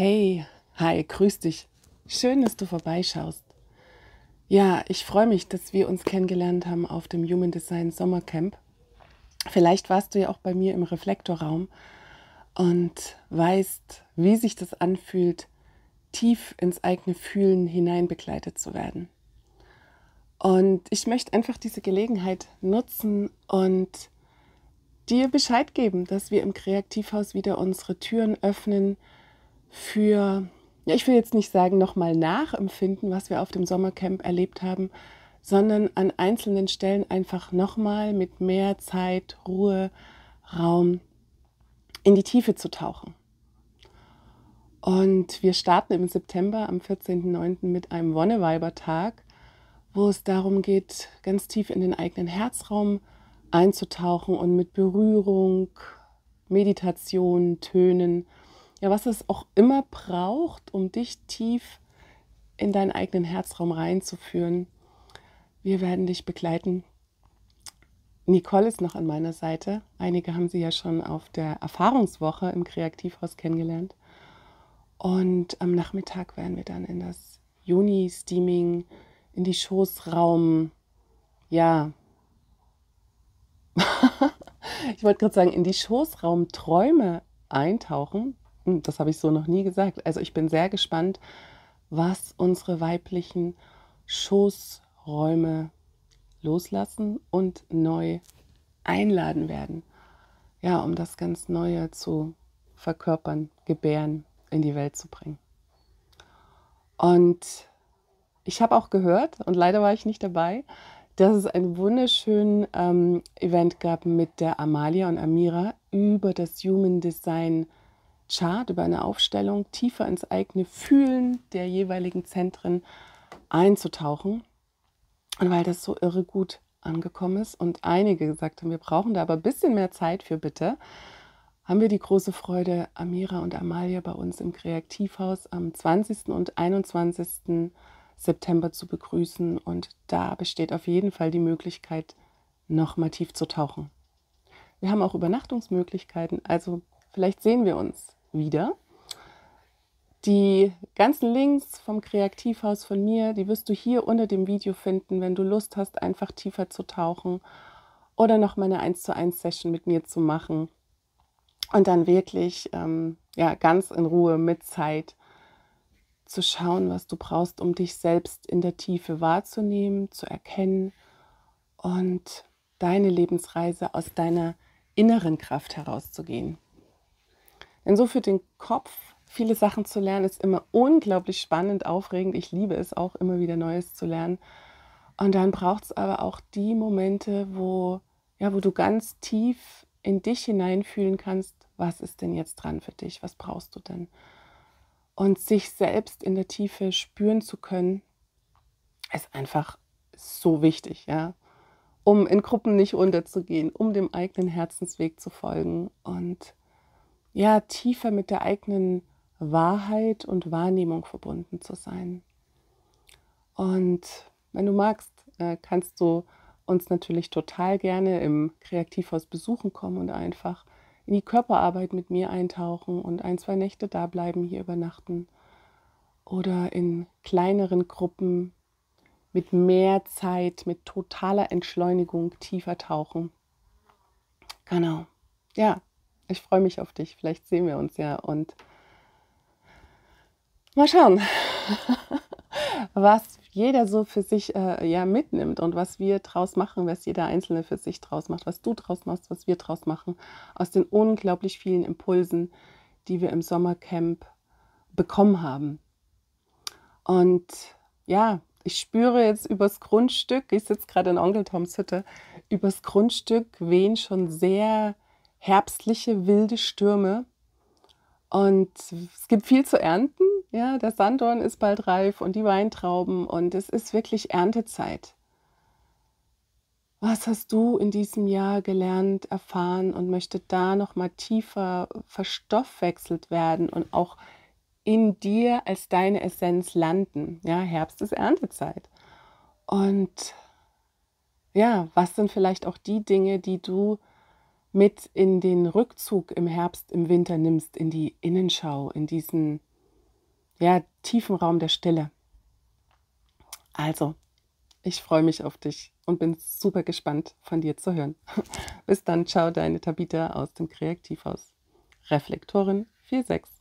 Hey, hi, grüß dich. Schön, dass du vorbeischaust. Ja, ich freue mich, dass wir uns kennengelernt haben auf dem Human Design Sommercamp. Vielleicht warst du ja auch bei mir im Reflektorraum und weißt, wie sich das anfühlt, tief ins eigene Fühlen hinein begleitet zu werden. Und ich möchte einfach diese Gelegenheit nutzen und dir Bescheid geben, dass wir im Kreativhaus wieder unsere Türen öffnen, für, ja, ich will jetzt nicht sagen, nochmal nachempfinden, was wir auf dem Sommercamp erlebt haben, sondern an einzelnen Stellen einfach nochmal mit mehr Zeit, Ruhe, Raum in die Tiefe zu tauchen. Und wir starten im September am 14.09. mit einem Wonneweiber-Tag, wo es darum geht, ganz tief in den eigenen Herzraum einzutauchen und mit Berührung, Meditation, Tönen, ja, was es auch immer braucht, um dich tief in deinen eigenen Herzraum reinzuführen. Wir werden dich begleiten. Nicole ist noch an meiner Seite. Einige haben sie ja schon auf der Erfahrungswoche im Kreativhaus kennengelernt. Und am Nachmittag werden wir dann in das Juni-Steaming, in die Schoßraum, ja, ich wollte gerade sagen, in die Schoßraum-Träume eintauchen, das habe ich so noch nie gesagt. Also ich bin sehr gespannt, was unsere weiblichen Schoßräume loslassen und neu einladen werden. Ja, um das ganz Neue zu verkörpern, gebären, in die Welt zu bringen. Und ich habe auch gehört, und leider war ich nicht dabei, dass es ein wunderschönes ähm, Event gab mit der Amalia und Amira über das Human Design Chart, über eine Aufstellung tiefer ins eigene Fühlen der jeweiligen Zentren einzutauchen. Und weil das so irre gut angekommen ist und einige gesagt haben, wir brauchen da aber ein bisschen mehr Zeit für bitte, haben wir die große Freude, Amira und Amalia bei uns im Kreativhaus am 20. und 21. September zu begrüßen. Und da besteht auf jeden Fall die Möglichkeit, nochmal tief zu tauchen. Wir haben auch Übernachtungsmöglichkeiten, also vielleicht sehen wir uns wieder. Die ganzen Links vom Kreativhaus von mir, die wirst du hier unter dem Video finden, wenn du Lust hast, einfach tiefer zu tauchen oder noch mal eine 1 zu 1 Session mit mir zu machen und dann wirklich ähm, ja, ganz in Ruhe mit Zeit zu schauen, was du brauchst, um dich selbst in der Tiefe wahrzunehmen, zu erkennen und deine Lebensreise aus deiner inneren Kraft herauszugehen. Denn so für den Kopf viele Sachen zu lernen ist immer unglaublich spannend, aufregend. Ich liebe es auch immer wieder Neues zu lernen. Und dann braucht es aber auch die Momente, wo, ja, wo du ganz tief in dich hineinfühlen kannst, was ist denn jetzt dran für dich, was brauchst du denn? Und sich selbst in der Tiefe spüren zu können, ist einfach so wichtig, ja. Um in Gruppen nicht runterzugehen, um dem eigenen Herzensweg zu folgen und ja tiefer mit der eigenen Wahrheit und Wahrnehmung verbunden zu sein. Und wenn du magst, äh, kannst du uns natürlich total gerne im Kreativhaus besuchen kommen und einfach in die Körperarbeit mit mir eintauchen und ein, zwei Nächte da bleiben, hier übernachten. Oder in kleineren Gruppen mit mehr Zeit, mit totaler Entschleunigung tiefer tauchen. Genau. Ja, ich freue mich auf dich. Vielleicht sehen wir uns ja und mal schauen, was jeder so für sich äh, ja mitnimmt und was wir draus machen, was jeder Einzelne für sich draus macht, was du draus machst, was wir draus machen, aus den unglaublich vielen Impulsen, die wir im Sommercamp bekommen haben. Und ja, ich spüre jetzt übers Grundstück, ich sitze gerade in Onkel Toms Hütte, übers Grundstück wehen schon sehr herbstliche, wilde Stürme. Und es gibt viel zu ernten. Ja, der Sanddorn ist bald reif und die Weintrauben und es ist wirklich Erntezeit. Was hast du in diesem Jahr gelernt, erfahren und möchte da noch mal tiefer verstoffwechselt werden und auch in dir als deine Essenz landen? Ja, Herbst ist Erntezeit. Und ja, was sind vielleicht auch die Dinge, die du mit in den Rückzug im Herbst, im Winter nimmst, in die Innenschau, in diesen ja, tiefen Raum der Stille. Also, ich freue mich auf dich und bin super gespannt, von dir zu hören. Bis dann, ciao, deine Tabita aus dem Kreativhaus. Reflektorin 46.